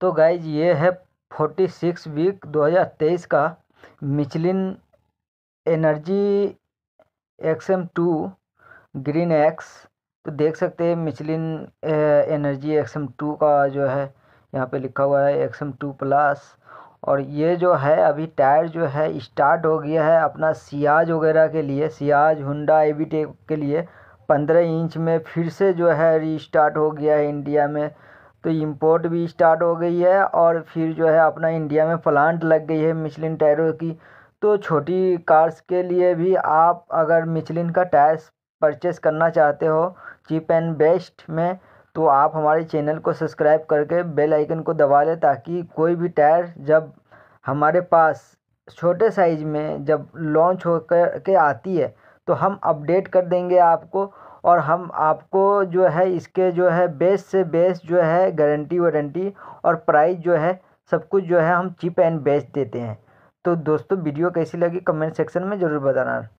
तो गाइज ये है फोर्टी सिक्स वीक दो हज़ार तेईस का Michelin energy X M two green X तो देख सकते हैं Michelin energy X M two का जो है यहाँ पे लिखा हुआ है एक्स एम टू प्लस और ये जो है अभी टायर जो है स्टार्ट हो गया है अपना सियाज वगैरह के लिए सियाज हुंडा आई के लिए पंद्रह इंच में फिर से जो है रीस्टार्ट हो गया है इंडिया में तो इम्पोर्ट भी स्टार्ट हो गई है और फिर जो है अपना इंडिया में प्लांट लग गई है मिचलिन टायरों की तो छोटी कार्स के लिए भी आप अगर मिचलिन का टायर्स परचेस करना चाहते हो चीप एंड बेस्ट में तो आप हमारे चैनल को सब्सक्राइब करके बेल आइकन को दबा लें ताकि कोई भी टायर जब हमारे पास छोटे साइज में जब लॉन्च होकर के आती है तो हम अपडेट कर देंगे आपको और हम आपको जो है इसके जो है बेस्ट से बेस्ट जो है गारंटी वारंटी और प्राइस जो है सब कुछ जो है हम चीप एंड बेस्ट देते हैं तो दोस्तों वीडियो कैसी लगी कमेंट सेक्शन में ज़रूर बताना